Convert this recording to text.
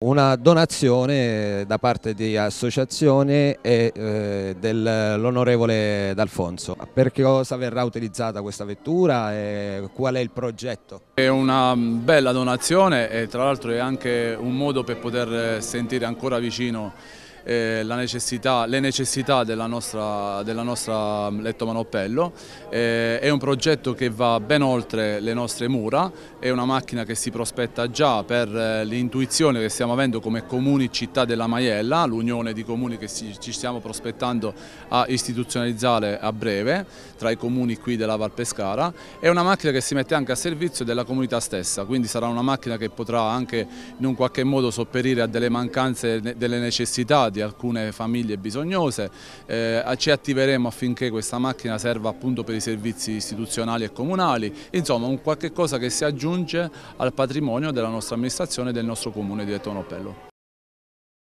Una donazione da parte di associazione e eh, dell'onorevole D'Alfonso. Per che cosa verrà utilizzata questa vettura e qual è il progetto? È una bella donazione e tra l'altro è anche un modo per poter sentire ancora vicino eh, necessità, le necessità della nostra, della nostra mm, lettomanopello. Eh, è un progetto che va ben oltre le nostre mura, è una macchina che si prospetta già per eh, l'intuizione che stiamo avendo come comuni città della Maiella, l'unione di comuni che si, ci stiamo prospettando a istituzionalizzare a breve tra i comuni qui della Val Pescara. È una macchina che si mette anche a servizio della comunità stessa, quindi sarà una macchina che potrà anche in un qualche modo sopperire a delle mancanze, delle necessità di alcune famiglie bisognose, eh, ci attiveremo affinché questa macchina serva appunto per i servizi istituzionali e comunali, insomma un qualche cosa che si aggiunge al patrimonio della nostra amministrazione e del nostro comune di Etonopello.